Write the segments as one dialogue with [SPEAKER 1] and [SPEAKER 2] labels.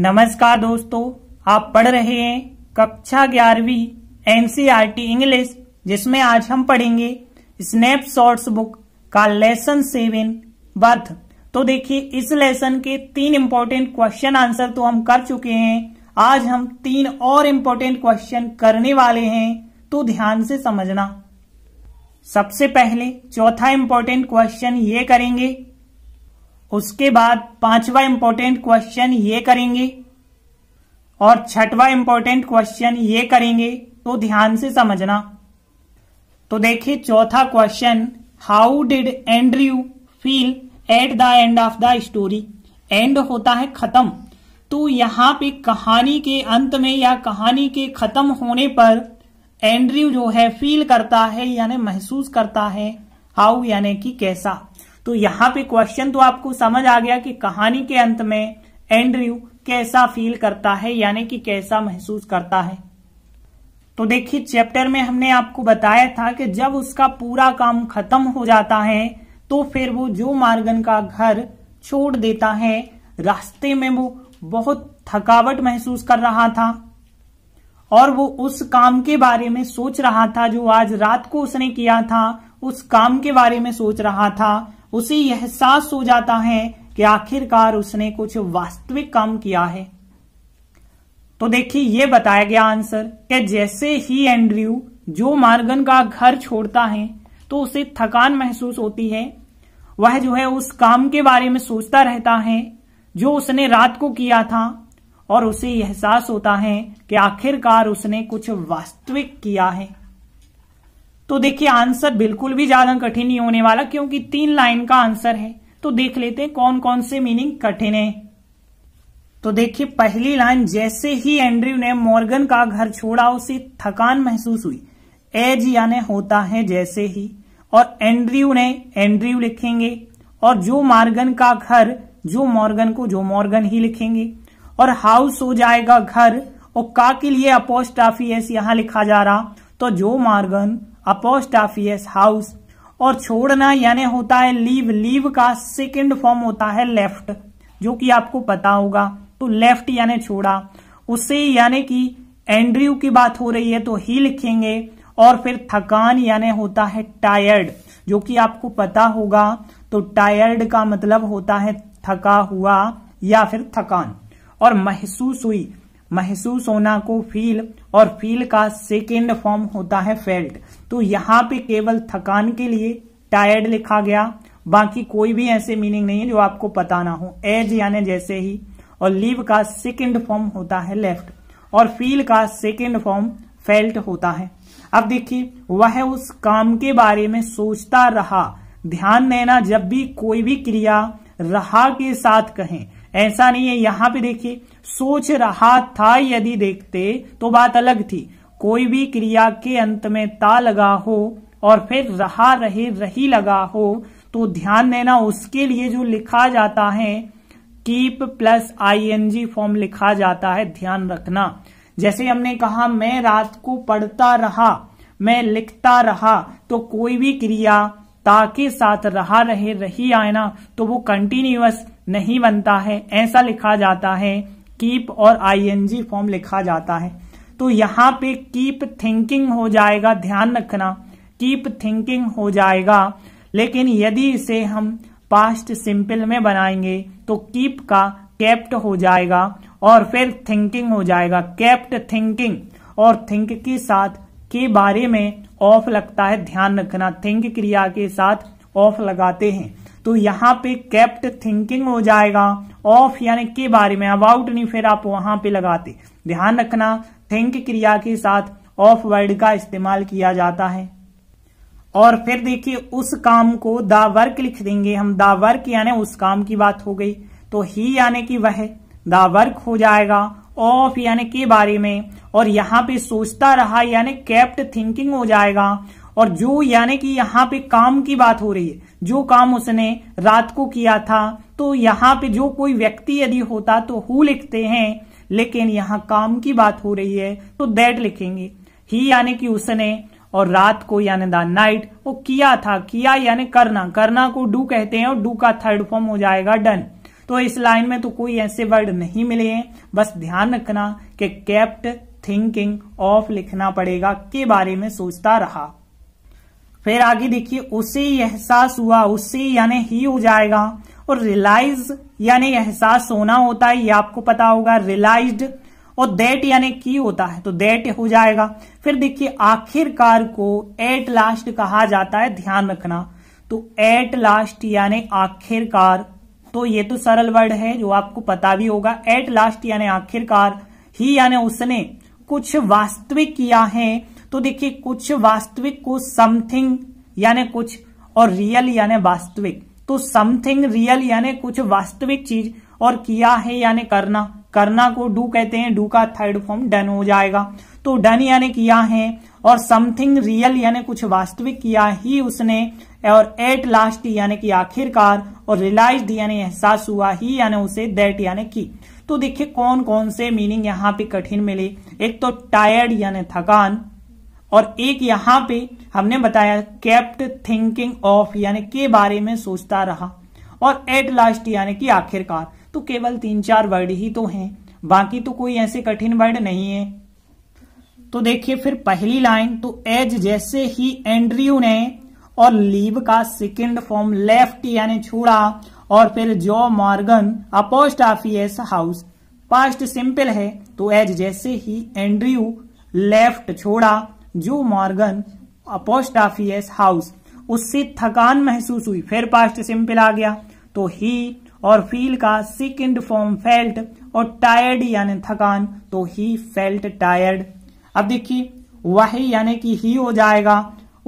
[SPEAKER 1] नमस्कार दोस्तों आप पढ़ रहे हैं कक्षा ग्यारहवीं एनसीईआरटी इंग्लिश जिसमें आज हम पढ़ेंगे स्नैप शॉर्ट्स बुक का लेसन सेवन बर्थ तो देखिए इस लेसन के तीन इंपॉर्टेंट क्वेश्चन आंसर तो हम कर चुके हैं आज हम तीन और इम्पोर्टेंट क्वेश्चन करने वाले हैं तो ध्यान से समझना सबसे पहले चौथा इम्पोर्टेंट क्वेश्चन ये करेंगे उसके बाद पांचवा इंपॉर्टेंट क्वेश्चन ये करेंगे और छठवा इंपॉर्टेंट क्वेश्चन ये करेंगे तो ध्यान से समझना तो देखिए चौथा question how did Andrew feel at the end of the story end होता है खत्म तो यहां पे कहानी के अंत में या कहानी के खत्म होने पर एंड्रयू जो है फील करता है यानी महसूस करता है हाउ यानी कि कैसा तो यहां पे क्वेश्चन तो आपको समझ आ गया कि कहानी के अंत में एंड्रयू कैसा फील करता है यानी कि कैसा महसूस करता है तो देखिए चैप्टर में हमने आपको बताया था कि जब उसका पूरा काम खत्म हो जाता है तो फिर वो जो मार्गन का घर छोड़ देता है रास्ते में वो बहुत थकावट महसूस कर रहा था और वो उस काम के बारे में सोच रहा था जो आज रात को उसने किया था उस काम के बारे में सोच रहा था उसे यह एहसास हो जाता है कि आखिरकार उसने कुछ वास्तविक काम किया है तो देखिए यह बताया गया आंसर कि जैसे ही एंड्रयू जो मार्गन का घर छोड़ता है तो उसे थकान महसूस होती है वह जो है उस काम के बारे में सोचता रहता है जो उसने रात को किया था और उसे एहसास होता है कि आखिरकार उसने कुछ वास्तविक किया है तो देखिए आंसर बिल्कुल भी ज्यादा कठिन नहीं होने वाला क्योंकि तीन लाइन का आंसर है तो देख लेते हैं कौन कौन से मीनिंग कठिन है तो देखिए पहली लाइन जैसे ही एंड्रयू ने मॉर्गन का घर छोड़ा उसे थकान महसूस हुई एज यानी होता है जैसे ही और एंड्रयू ने एंड्रयू लिखेंगे और जो मॉर्गन का घर जो मॉर्गन को जो मॉर्गन ही लिखेंगे और हाउस हो जाएगा घर और का के लिए अपोस्टाफी एस यहां लिखा जा रहा तो जो मॉर्गन अपोस्टाफियस हाउस और छोड़ना यानी होता है लीव लीव का सेकेंड फॉर्म होता है लेफ्ट जो कि आपको पता होगा तो लेफ्ट यानी छोड़ा उससे यानी कि एंड्रयू की बात हो रही है तो ही लिखेंगे और फिर थकान यानी होता है टायर्ड जो कि आपको पता होगा तो टायर्ड का मतलब होता है थका हुआ या फिर थकान और महसूस हुई महसूस होना को फील और फील का सेकेंड फॉर्म होता है फेल्ट तो यहाँ पे केवल थकान के लिए टायर्ड लिखा गया बाकी कोई भी ऐसे मीनिंग नहीं है जो आपको पता ना हो एज यानी जैसे ही और लीव का सेकेंड फॉर्म होता है लेफ्ट और फील का सेकेंड फॉर्म फेल्ट होता है अब देखिए वह उस काम के बारे में सोचता रहा ध्यान देना जब भी कोई भी क्रिया रहा के साथ कहें ऐसा नहीं है यहाँ पे देखिए सोच रहा था यदि देखते तो बात अलग थी कोई भी क्रिया के अंत में ता लगा हो और फिर रहा रहे रही लगा हो तो ध्यान देना उसके लिए जो लिखा जाता है कीप प्लस आईएनजी फॉर्म लिखा जाता है ध्यान रखना जैसे हमने कहा मैं रात को पढ़ता रहा मैं लिखता रहा तो कोई भी क्रिया ता के साथ रहा रहे रही आए ना तो वो कंटिन्यूअस नहीं बनता है ऐसा लिखा जाता है कीप और आईएनजी फॉर्म लिखा जाता है तो यहां पे कीप थिंकिंग हो जाएगा ध्यान रखना कीप थिंकिंग हो जाएगा लेकिन यदि इसे हम पास्ट सिंपल में बनाएंगे तो कीप का कैप्ट हो जाएगा और फिर थिंकिंग हो जाएगा कैप्ट थिंकिंग और थिंक के साथ के बारे में ऑफ लगता है ध्यान रखना थिंक क्रिया के साथ ऑफ लगाते हैं तो यहां पे कैप्ट थिंकिंग हो जाएगा ऑफ यानी के बारे में अबाउट नहीं फिर आप वहां पे लगाते ध्यान रखना थिंक क्रिया के साथ ऑफ वर्ड का इस्तेमाल किया जाता है और फिर देखिए उस काम को द वर्क लिख देंगे हम द वर्क यानी उस काम की बात हो गई तो ही यानी कि वह द वर्क हो जाएगा ऑफ यानी के बारे में और यहां पे सोचता रहा यानी कैप्ट थिंकिंग हो जाएगा और जो यानी कि यहाँ पे काम की बात हो रही है जो काम उसने रात को किया था तो यहाँ पे जो कोई व्यक्ति यदि होता तो हु लिखते हैं लेकिन यहाँ काम की बात हो रही है तो दैट लिखेंगे ही यानी कि उसने और रात को यानी द नाइट वो किया था किया यानी करना करना को डू कहते हैं और डू का थर्ड फॉर्म हो जाएगा डन तो इस लाइन में तो कोई ऐसे वर्ड नहीं मिले हैं बस ध्यान रखना कि केप्ट थिंकिंग ऑफ लिखना पड़ेगा के बारे में सोचता रहा फिर आगे देखिए उसे एहसास हुआ उसे यानी ही हो जाएगा और रियलाइज यानी एहसास होना होता है ये आपको पता होगा रिलाइज और देट यानी की होता है तो देट हो जाएगा फिर देखिए आखिरकार को एट लास्ट कहा जाता है ध्यान रखना तो एट लास्ट यानी आखिरकार तो ये तो सरल वर्ड है जो आपको पता भी होगा एट लास्ट यानी आखिरकार ही यानी उसने कुछ वास्तविक किया है तो देखिए कुछ वास्तविक को समथिंग यानी कुछ और रियल यानी वास्तविक तो समथिंग रियल यानी कुछ वास्तविक चीज और किया है यानी करना करना को डू कहते हैं डू का थर्ड फॉर्म डन हो जाएगा तो डन यानी किया है और समथिंग रियल यानी कुछ वास्तविक किया ही उसने और एट लास्ट यानी कि आखिरकार और रियलाइज यानी एहसास हुआ ही यानी उसे दैट यानी की तो देखिए कौन कौन से मीनिंग यहाँ पे कठिन मिले एक तो टायर्ड यानी थकान और एक यहां पे हमने बताया कैप्ट थिंकिंग ऑफ यानी के बारे में सोचता रहा और एट लास्ट यानी कि आखिरकार तो केवल तीन चार वर्ड ही तो हैं बाकी तो कोई ऐसे कठिन वर्ड नहीं है तो देखिए फिर पहली लाइन तो एज जैसे ही एंड्रयू ने और लीव का सेकेंड फॉर्म लेफ्ट यानी छोड़ा और फिर जॉ Morgan a post of house past simple है तो एज जैसे ही एंड्रयू लेफ्ट छोड़ा जो मॉर्गन ऑफिस हाउस उससे थकान महसूस हुई फिर पास्ट सिंपल आ गया तो ही और फील का सेकेंड फॉर्म फेल्ट और टायर्ड यानी थकान तो ही फेल्ट टायर्ड अब देखिए वही यानी कि ही हो जाएगा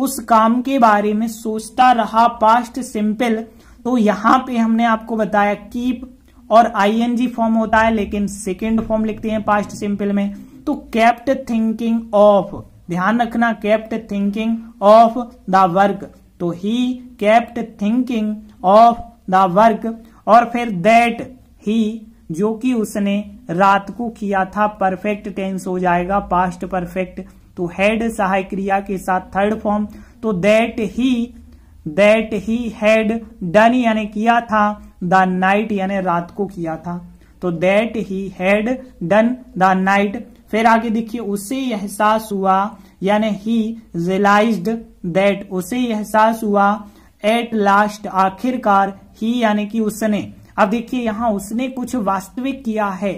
[SPEAKER 1] उस काम के बारे में सोचता रहा पास्ट सिंपल तो यहां पे हमने आपको बताया कीप और आईएनजी फॉर्म होता है लेकिन सेकेंड फॉर्म लिखते हैं पास्ट सिंपल में तो कैप्ट थिंकिंग ऑफ ध्यान रखना kept thinking of the work तो he kept thinking of the work और फिर दैट ही जो कि उसने रात को किया था परफेक्ट टेंस हो जाएगा पास्ट परफेक्ट तो हैड सहाय क्रिया के साथ थर्ड फॉर्म तो that he that he had done यानी किया था द नाइट यानी रात को किया था तो that he had done the night फिर आगे देखिए उसे एहसास हुआ यानी ही रियलाइज दैट उसे एहसास हुआ एट लास्ट आखिरकार ही यानी कि उसने अब देखिए यहां उसने कुछ वास्तविक किया है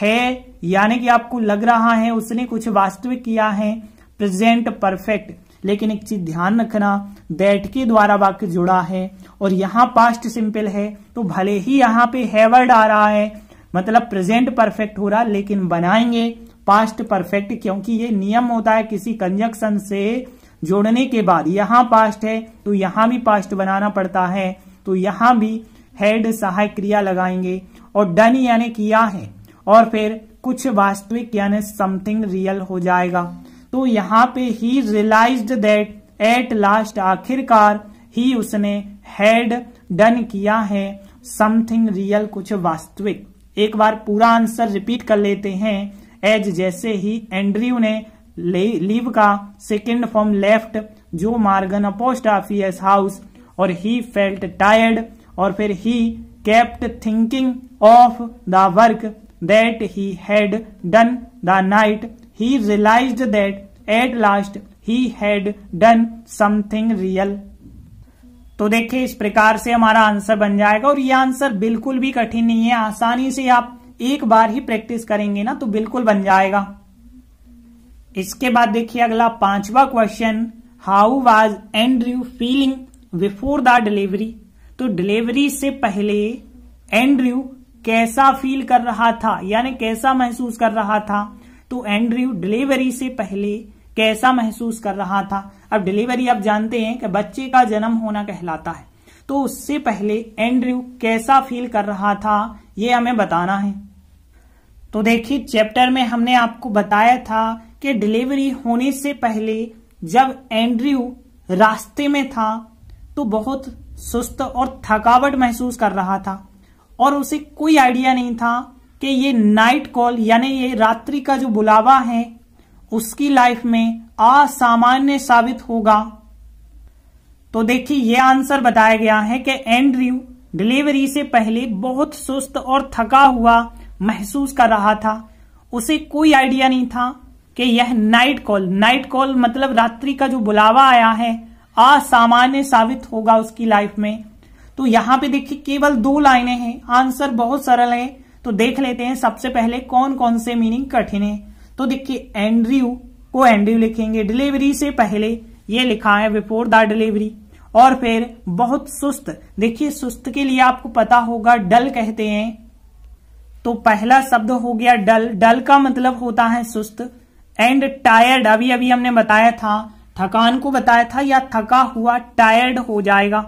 [SPEAKER 1] है यानी कि आपको लग रहा है उसने कुछ वास्तविक किया है प्रेजेंट परफेक्ट लेकिन एक चीज ध्यान रखना दैट के द्वारा वाक्य जुड़ा है और यहाँ पास्ट सिंपल है तो भले ही यहाँ पे हैवर्ड आ रहा है मतलब प्रेजेंट परफेक्ट हो रहा लेकिन बनाएंगे पास्ट परफेक्ट क्योंकि ये नियम होता है किसी कंजक्शन से जोड़ने के बाद यहां पास्ट है तो यहां भी पास्ट बनाना पड़ता है तो यहां भी हेड सहायक क्रिया लगाएंगे और डन यानी किया है और फिर कुछ वास्तविक यानी समथिंग रियल हो जाएगा तो यहाँ पे he realise that at last आखिरकार ही उसने हेड डन किया है समथिंग रियल कुछ वास्तविक एक बार पूरा आंसर रिपीट कर लेते हैं एज जैसे ही एंड्रयू ने लीव का सेकेंड फॉर्म लेफ्ट जो मार्गन पोस्ट ऑफिस हाउस और ही फेल्ट टायर्ड और फिर he kept thinking of the work that he had done the night he realise that at last he had done something real तो देखिए इस प्रकार से हमारा आंसर बन जाएगा और ये आंसर बिल्कुल भी कठिन नहीं है आसानी से आप एक बार ही प्रैक्टिस करेंगे ना तो बिल्कुल बन जाएगा इसके बाद देखिए अगला पांचवा question how was Andrew feeling before the delivery तो डिलीवरी से पहले एंड्रयू कैसा फील कर रहा था यानी कैसा महसूस कर रहा था तो एंड्रयू डिलीवरी से पहले कैसा महसूस कर रहा था अब डिलीवरी आप जानते हैं कि बच्चे का जन्म होना कहलाता है तो उससे पहले एंड्रयू कैसा फील कर रहा था ये हमें बताना है तो देखिए चैप्टर में हमने आपको बताया था कि डिलीवरी होने से पहले जब एंड्रयू रास्ते में था तो बहुत सुस्त और थकावट महसूस कर रहा था और उसे कोई आइडिया नहीं था कि ये नाइट कॉल यानी ये रात्रि का जो बुलावा है उसकी लाइफ में असामान्य साबित होगा तो देखिए यह आंसर बताया गया है कि एंड्रयू डिलीवरी से पहले बहुत सुस्त और थका हुआ महसूस कर रहा था उसे कोई आइडिया नहीं था कि यह नाइट कॉल नाइट कॉल मतलब रात्रि का जो बुलावा आया है असामान्य साबित होगा उसकी लाइफ में तो यहां पे देखिए केवल दो लाइनें हैं आंसर बहुत सरल है तो देख लेते हैं सबसे पहले कौन कौन से मीनिंग कठिन है तो देखिए एंड्रयू को एंड्रयू लिखेंगे डिलीवरी से पहले ये लिखा है बिफोर द डिलीवरी और फिर बहुत सुस्त देखिए सुस्त के लिए आपको पता होगा डल कहते हैं तो पहला शब्द हो गया डल डल का मतलब होता है सुस्त एंड टायर्ड अभी अभी हमने बताया था थकान को बताया था या थका हुआ टायर्ड हो जाएगा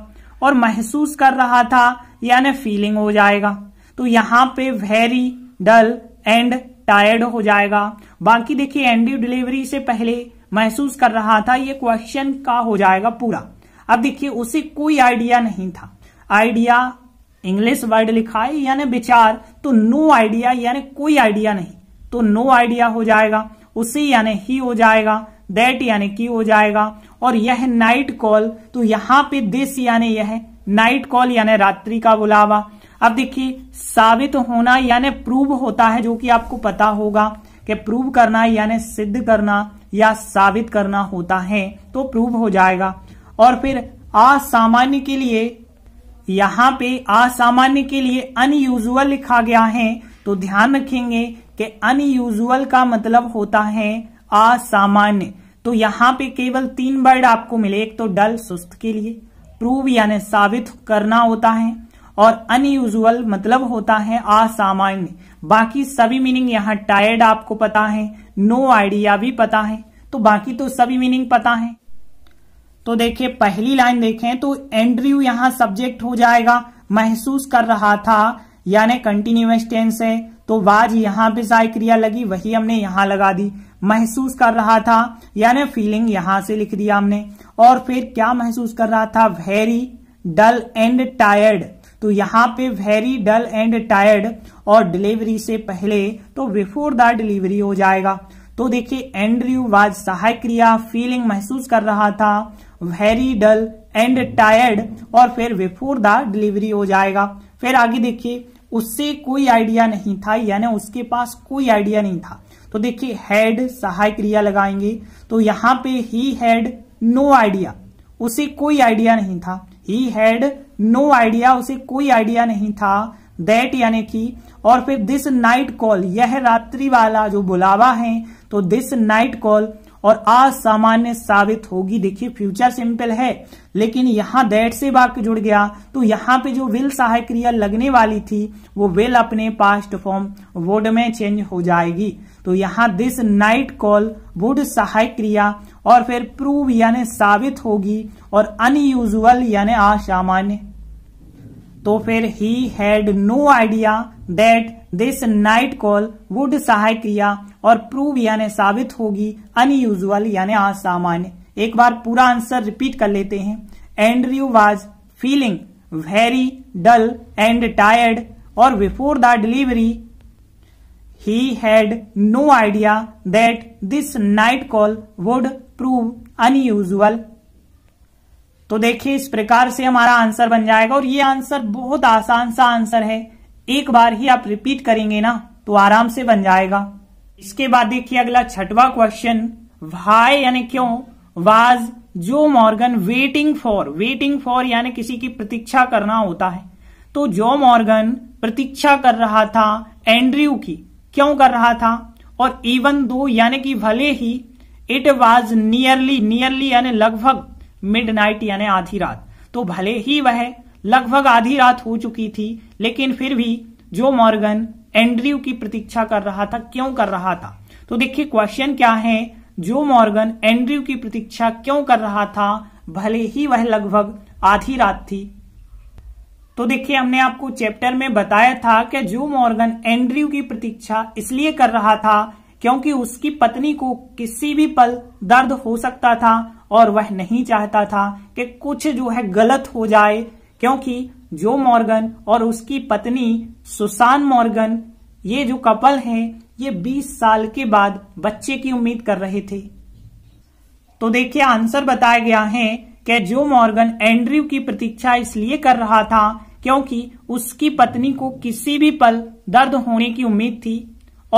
[SPEAKER 1] और महसूस कर रहा था यानी फीलिंग हो जाएगा तो यहां पे वेरी डल एंड टायर्ड हो जाएगा बाकी देखिए एंडी डिलीवरी से पहले महसूस कर रहा था ये क्वेश्चन का हो जाएगा पूरा अब देखिए उसे कोई आइडिया नहीं था आइडिया इंग्लिश वर्ड लिखा है यानी विचार तो नो आइडिया यानी कोई आइडिया नहीं तो नो आइडिया हो जाएगा उसी यानी ही हो जाएगा दैट यानी की हो जाएगा और यह नाइट कॉल तो यहां पे दिस यानी यह नाइट कॉल यानी रात्रि का बुलावा अब देखिए साबित होना यानी प्रूव होता है जो कि आपको पता होगा कि प्रूव करना यानी सिद्ध करना या साबित करना होता है तो प्रूव हो जाएगा और फिर असामान्य के लिए यहाँ पे असामान्य के लिए अनयूजुअल लिखा गया है तो ध्यान रखेंगे कि अनयूजुअल का मतलब होता है असामान्य तो यहाँ पे केवल तीन वर्ड आपको मिले एक तो डल सुस्त के लिए प्रूव यानी साबित करना होता है और अनयूजुअल मतलब होता है असामान्य बाकी सभी मीनिंग यहाँ टायर्ड आपको पता है नो no आइडिया भी पता है तो बाकी तो सभी मीनिंग पता है तो देखिए पहली लाइन देखें तो एंड्रयू यहां सब्जेक्ट हो जाएगा महसूस कर रहा था यानी कंटिन्यूस टेंस है तो वाज यहां पे साई क्रिया लगी वही हमने यहां लगा दी महसूस कर रहा था यानी फीलिंग यहां से लिख दिया हमने और फिर क्या महसूस कर रहा था वेरी डल एंड टायर्ड तो यहां पे वेरी डल एंड टायर्ड और डिलीवरी से पहले तो बिफोर द डिलीवरी हो जाएगा तो देखिए एंड्रयू वाज सहायक क्रिया फीलिंग महसूस कर रहा था वेरी डल एंड टायर्ड और फिर बिफोर द डिलीवरी हो जाएगा फिर आगे देखिए उससे कोई आइडिया नहीं था यानी उसके पास कोई आइडिया नहीं था तो देखिए हैड सहाय क्रिया लगाएंगे तो यहां पे ही हैड नो आइडिया उसे कोई आइडिया नहीं था ही हैड नो आइडिया उसे कोई आइडिया नहीं था दैट यानी कि और फिर दिस नाइट कॉल यह रात्रि वाला जो बुलावा है तो दिस नाइट कॉल और असामान्य साबित होगी देखिए फ्यूचर सिंपल है लेकिन यहां दैट से वाक्य जुड़ गया तो यहां पे जो विल सहायक क्रिया लगने वाली थी वो विल अपने पास्ट फॉर्म वुड में चेंज हो जाएगी तो यहां दिस नाइट कॉल वुड सहायक क्रिया और फिर प्रूव यानी साबित होगी और अनयूजल यानी असामान्य तो फिर he had no idea that this night call would सहाय क्रिया और प्रूव यानी साबित होगी अनयूजल यानी असामान्य एक बार पूरा आंसर रिपीट कर लेते हैं Andrew was feeling very dull and tired और before the delivery he had no idea that this night call would prove unusual तो देखिए इस प्रकार से हमारा आंसर बन जाएगा और ये आंसर बहुत आसान सा आंसर है एक बार ही आप रिपीट करेंगे ना तो आराम से बन जाएगा इसके बाद देखिए अगला छठवा क्वेश्चन वाई यानी क्यों was Joe Morgan waiting for waiting for यानी किसी की प्रतीक्षा करना होता है तो जो मॉर्गन प्रतीक्षा कर रहा था एंड्रयू की क्यों कर रहा था और इवन दो यानी कि भले ही इट वॉज नियरली नियरली यानी लगभग मिड नाइट यानी आधी रात तो भले ही वह लगभग आधी रात हो चुकी थी लेकिन फिर भी जो मॉर्गन एंड्रयू की प्रतीक्षा कर रहा था क्यों कर रहा था तो देखिए क्वेश्चन क्या है जो मॉर्गन एंड्रयू की प्रतीक्षा क्यों कर रहा था भले ही वह लगभग आधी रात थी तो देखिए हमने आपको चैप्टर में बताया था कि जो मॉर्गन एंड्रयू की प्रतीक्षा इसलिए कर रहा था क्योंकि उसकी पत्नी को किसी भी पल दर्द हो सकता था और वह नहीं चाहता था कि कुछ जो है गलत हो जाए क्योंकि जो मॉर्गन और उसकी पत्नी सुसान मॉर्गन ये जो कपल हैं ये 20 साल के बाद बच्चे की उम्मीद कर रहे थे तो देखिए आंसर बताया गया है कि जो मॉर्गन एंड्रयू की प्रतीक्षा इसलिए कर रहा था क्योंकि उसकी पत्नी को किसी भी पल दर्द होने की उम्मीद थी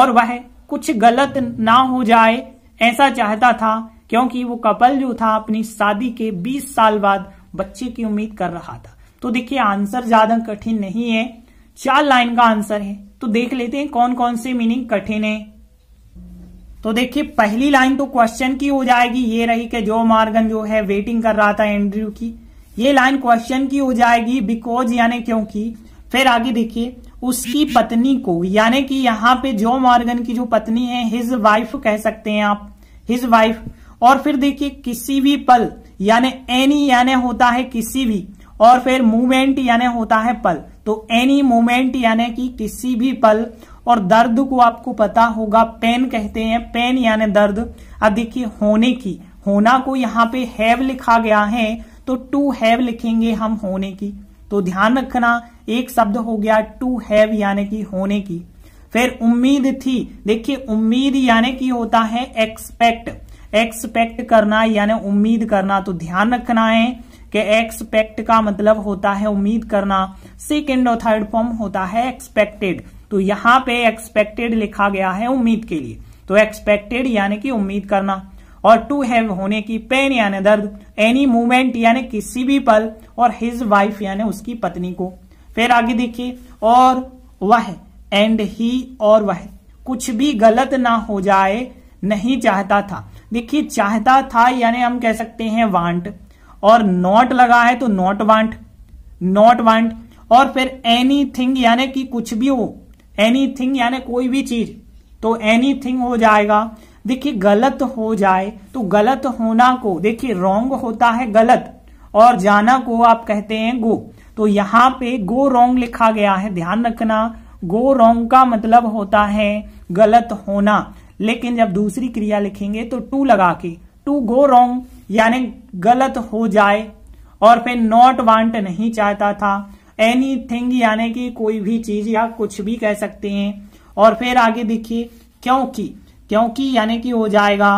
[SPEAKER 1] और वह कुछ गलत ना हो जाए ऐसा चाहता था क्योंकि वो कपल जो था अपनी शादी के 20 साल बाद बच्चे की उम्मीद कर रहा था तो देखिए आंसर ज्यादा कठिन नहीं है चार लाइन का आंसर है तो देख लेते हैं कौन कौन से मीनिंग कठिन है तो देखिए पहली लाइन तो क्वेश्चन की हो जाएगी ये रही कि जो मार्गन जो है वेटिंग कर रहा था एंड्रयू की ये लाइन क्वेश्चन की हो जाएगी बिकॉज यानी क्योंकि फिर आगे देखिए उसकी पत्नी को यानी कि यहाँ पे जो मार्गन की जो पत्नी है हिज वाइफ कह सकते हैं आप हिज वाइफ और फिर देखिए किसी भी पल यानी एनी यानी होता है किसी भी और फिर मूवमेंट यानी होता है पल तो एनी मूवमेंट यानी कि किसी भी पल और दर्द को आपको पता होगा पेन कहते हैं पेन यानी दर्द अब देखिए होने की होना को यहाँ पे हैव लिखा गया है तो टू हैव लिखेंगे हम होने की तो ध्यान रखना एक शब्द हो गया टू हैव यानी कि होने की फिर उम्मीद थी देखिए उम्मीद यानी कि होता है एक्सपेक्ट एक्सपेक्ट करना यानी उम्मीद करना तो ध्यान रखना है कि एक्सपेक्ट का मतलब होता है उम्मीद करना सेकेंड और थर्ड फॉर्म होता है एक्सपेक्टेड तो यहां पे एक्सपेक्टेड लिखा गया है उम्मीद के लिए तो एक्सपेक्टेड यानी कि उम्मीद करना और टू हैव होने की पेन यानी दर्द एनी मूवमेंट यानी किसी भी पल और हिज वाइफ यानी उसकी पत्नी को फिर आगे देखिए और वह एंड ही और वह कुछ भी गलत ना हो जाए नहीं चाहता था देखिए चाहता था यानी हम कह सकते हैं वांट और नॉट लगा है तो नॉट वांट नॉट वांट और फिर एनी थिंग यानी कि कुछ भी हो एनी थिंग यानी कोई भी चीज तो एनी थिंग हो जाएगा देखिए गलत हो जाए तो गलत होना को देखिए रोंग होता है गलत और जाना को आप कहते हैं गो तो यहां पे गो रोंग लिखा गया है ध्यान रखना गो रोंग का मतलब होता है गलत होना लेकिन जब दूसरी क्रिया लिखेंगे तो टू लगा के टू गो रोंग यानी गलत हो जाए और फिर नॉट वांट नहीं चाहता था एनी थिंग यानी कि कोई भी चीज या कुछ भी कह सकते हैं और फिर आगे देखिए क्योंकि क्योंकि यानी कि हो जाएगा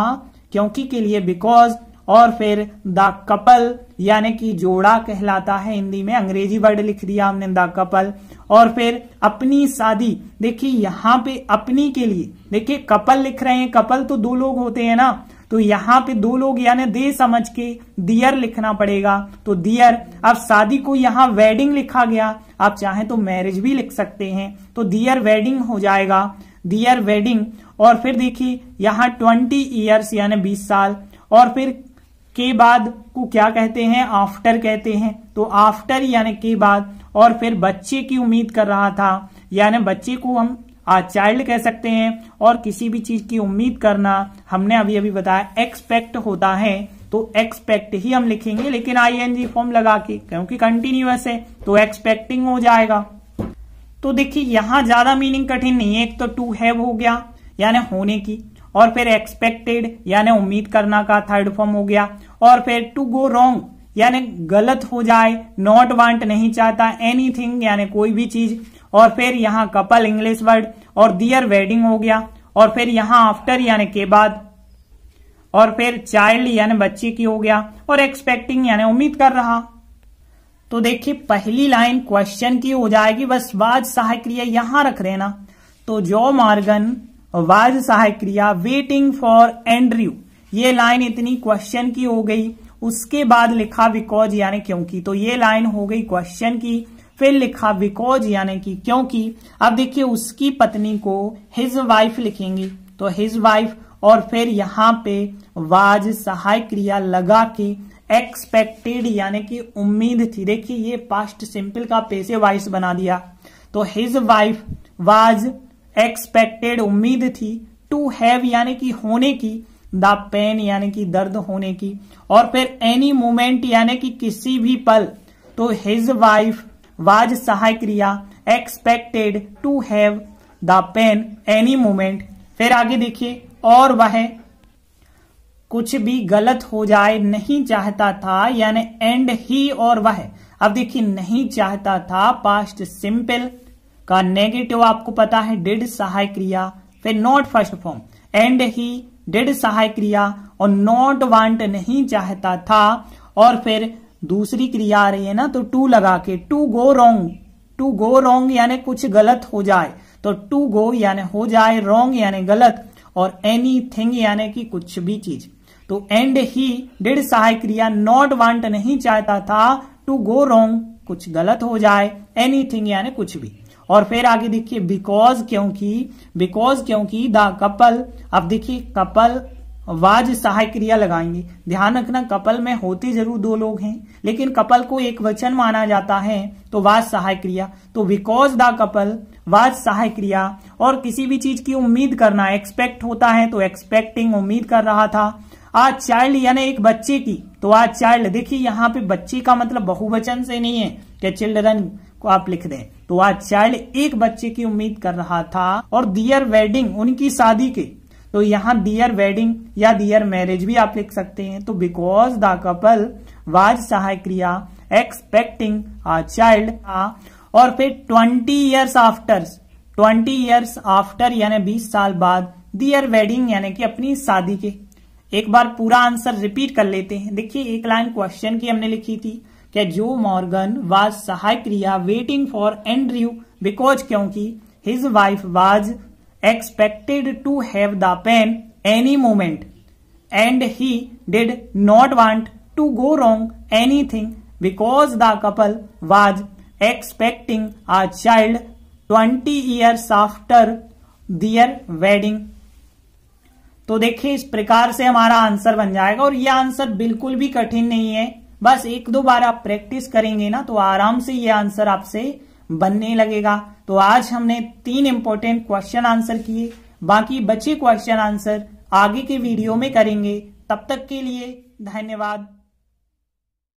[SPEAKER 1] क्योंकि के लिए बिकॉज और फिर द कपल यानी कि जोड़ा कहलाता है हिंदी में अंग्रेजी वर्ड लिख दिया हमने द कपल और फिर अपनी शादी देखिए यहां पे अपनी के लिए देखिए कपल लिख रहे हैं कपल तो दो लोग होते हैं ना तो यहां पे दो लोग यानी दे समझ के दियर लिखना पड़ेगा तो दियर अब शादी को यहां वेडिंग लिखा गया आप चाहें तो मैरिज भी लिख सकते हैं तो दियर वेडिंग हो जाएगा दियर वेडिंग और फिर देखिए यहां ट्वेंटी ईयर्स यानी बीस साल और फिर के बाद को क्या कहते हैं आफ्टर कहते हैं तो आफ्टर यानी के बाद और फिर बच्चे की उम्मीद कर रहा था यानी बच्चे को हम चाइल्ड कह सकते हैं और किसी भी चीज की उम्मीद करना हमने अभी अभी बताया एक्सपेक्ट होता है तो एक्सपेक्ट ही हम लिखेंगे लेकिन आईएनजी फॉर्म लगा के क्योंकि कंटिन्यूअस है तो एक्सपेक्टिंग हो जाएगा तो देखिए यहां ज्यादा मीनिंग कठिन नहीं है एक तो टू हैव हो गया यानी होने की और फिर एक्सपेक्टेड यानी उम्मीद करना का थर्ड फॉर्म हो गया और फिर टू गो रॉन्ग यानी गलत हो जाए नॉट वांट नहीं चाहता एनीथिंग यानी कोई भी चीज और फिर यहाँ कपल इंग्लिश वर्ड और दियर वेडिंग हो गया और फिर यहाँ आफ्टर यानी के बाद और फिर चाइल्ड यानी बच्चे की हो गया और एक्सपेक्टिंग यानी उम्मीद कर रहा तो देखिए पहली लाइन क्वेश्चन की हो जाएगी बस वाज सहाय क्रिया यहां रख देना तो जो मार्गन वाज सहाय क्रिया वेटिंग फॉर एंड्रयू ये लाइन इतनी क्वेश्चन की हो गई उसके बाद लिखा बिकॉज यानी क्योंकि तो ये लाइन हो गई क्वेश्चन की फिर लिखा बिकॉज यानी कि क्योंकि अब देखिए उसकी पत्नी को हिज वाइफ लिखेंगे तो हिज वाइफ और फिर यहाँ पे वाज सहाय क्रिया लगा के एक्सपेक्टेड यानी कि उम्मीद थी देखिए ये पास्ट सिंपल का पेशे वाइस बना दिया तो हिज वाइफ वाज एक्सपेक्टेड उम्मीद थी टू हैव यानी कि होने की द पेन यानी कि दर्द होने की और फिर एनी मोमेंट यानी कि किसी भी पल तो हिज वाइफ वाज सहाय क्रिया expected to have the pain any moment फिर आगे देखिए और वह कुछ भी गलत हो जाए नहीं चाहता था यानी एंड ही और वह अब देखिए नहीं चाहता था पास्ट सिंपल का नेगेटिव आपको पता है डिड सहाय क्रिया फिर not first form and he did सहाय क्रिया और नॉट वांट नहीं चाहता था और फिर दूसरी क्रिया आ रही है ना तो टू लगा के to go wrong to go रोंग यानी कुछ गलत हो जाए तो टू गो यानी हो जाए रोंग यानी गलत और एनी थिंग यानी कि कुछ भी चीज तो एंड ही डेड सहाय क्रिया नॉट वांट नहीं चाहता था टू गो रोंग कुछ गलत हो जाए एनी थिंग यानी कुछ भी और फिर आगे देखिए बिकॉज क्योंकि बिकॉज क्योंकि द कपल अब देखिए कपल वाज सहाय क्रिया लगाएंगे ध्यान रखना कपल में होते जरूर दो लोग हैं लेकिन कपल को एक वचन माना जाता है तो वाज सहाय क्रिया तो बिकॉज द कपल वाज सहाय क्रिया और किसी भी चीज की उम्मीद करना एक्सपेक्ट होता है तो एक्सपेक्टिंग उम्मीद कर रहा था आ चाइल्ड यानी एक बच्चे की तो आ चाइल्ड देखिए यहाँ पे बच्चे का मतलब बहुवचन से नहीं है कि चिल्ड्रन को आप लिख दें तो वह चाइल्ड एक बच्चे की उम्मीद कर रहा था और दियर वेडिंग उनकी शादी के तो यहाँ दियर वेडिंग या दियर मैरिज भी आप लिख सकते हैं तो बिकॉज द कपल वाज सहाय क्रिया एक्सपेक्टिंग अ चाइल्ड और फिर twenty years after twenty years after यानी बीस साल बाद दियर वेडिंग यानी कि अपनी शादी के एक बार पूरा आंसर रिपीट कर लेते हैं देखिए एक लाइन क्वेश्चन की हमने लिखी थी क्या जो मॉर्गन वाज सहायक रिया वेटिंग फॉर एंड्रयू बिकॉज क्योंकि his wife was expected to have the pain any moment and he did not want to go wrong anything because the couple was expecting a child twenty years after their wedding तो देखिए इस प्रकार से हमारा answer बन जाएगा और यह आंसर बिल्कुल भी कठिन नहीं है बस एक दो बार आप प्रैक्टिस करेंगे ना तो आराम से ये आंसर आपसे बनने लगेगा तो आज हमने तीन इंपॉर्टेंट क्वेश्चन आंसर किए बाकी बचे क्वेश्चन आंसर आगे के वीडियो में करेंगे तब तक के लिए धन्यवाद